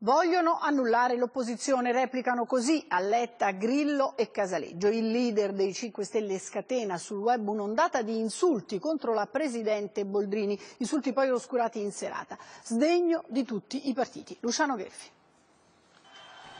Vogliono annullare l'opposizione, replicano così Alletta, Grillo e Casaleggio. Il leader dei 5 Stelle scatena sul web un'ondata di insulti contro la Presidente Boldrini, insulti poi oscurati in serata. Sdegno di tutti i partiti. Luciano Gheffi.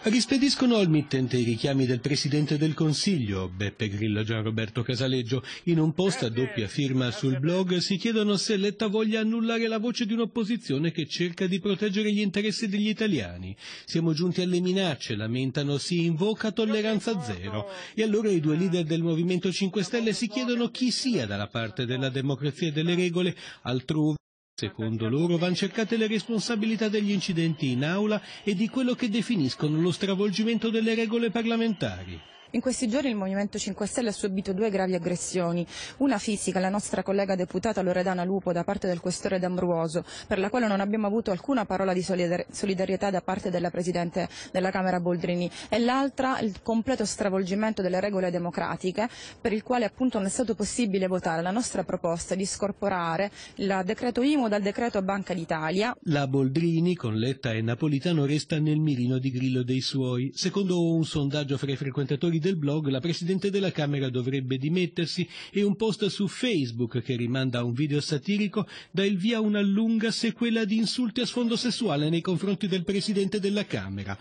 Rispediscono al mittente i richiami del Presidente del Consiglio, Beppe Grillo Gianroberto Casaleggio. In un post a doppia firma sul blog si chiedono se Letta voglia annullare la voce di un'opposizione che cerca di proteggere gli interessi degli italiani. Siamo giunti alle minacce, lamentano, si invoca tolleranza zero. E allora i due leader del Movimento 5 Stelle si chiedono chi sia dalla parte della democrazia e delle regole, altrove Secondo loro van cercate le responsabilità degli incidenti in aula e di quello che definiscono lo stravolgimento delle regole parlamentari. In questi giorni il Movimento 5 Stelle ha subito due gravi aggressioni, una fisica, la nostra collega deputata Loredana Lupo da parte del questore D'Ambruoso, per la quale non abbiamo avuto alcuna parola di solidarietà da parte della Presidente della Camera Boldrini, e l'altra il completo stravolgimento delle regole democratiche per il quale appunto non è stato possibile votare la nostra proposta di scorporare il decreto IMO dal decreto Banca d'Italia. La Boldrini con Letta e Napolitano resta nel mirino di grillo dei suoi. Secondo un sondaggio fra i frequentatori articoli del blog, la Presidente della Camera dovrebbe dimettersi e un post su Facebook che rimanda a un video satirico dà il via a una lunga sequela di insulti a sfondo sessuale nei confronti del Presidente della Camera,